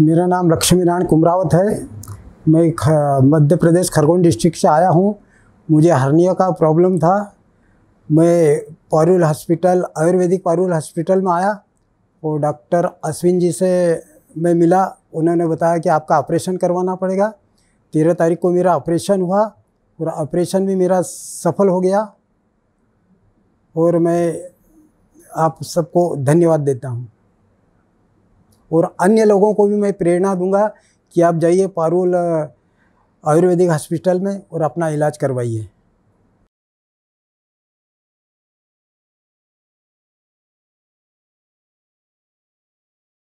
मेरा नाम लक्ष्मी नारायण कुमरावत है मैं मध्य प्रदेश खरगोन डिस्ट्रिक्ट से आया हूँ मुझे हर्निया का प्रॉब्लम था मैं पारुल हॉस्पिटल आयुर्वेदिक पारुल हॉस्पिटल में आया और डॉक्टर अश्विन जी से मैं मिला उन्होंने बताया कि आपका ऑपरेशन करवाना पड़ेगा तेरह तारीख को मेरा ऑपरेशन हुआ और ऑपरेशन भी मेरा सफल हो गया और मैं आप सबको धन्यवाद देता हूँ और अन्य लोगों को भी मैं प्रेरणा दूंगा कि आप जाइए पारुल आयुर्वेदिक हॉस्पिटल में और अपना इलाज करवाइए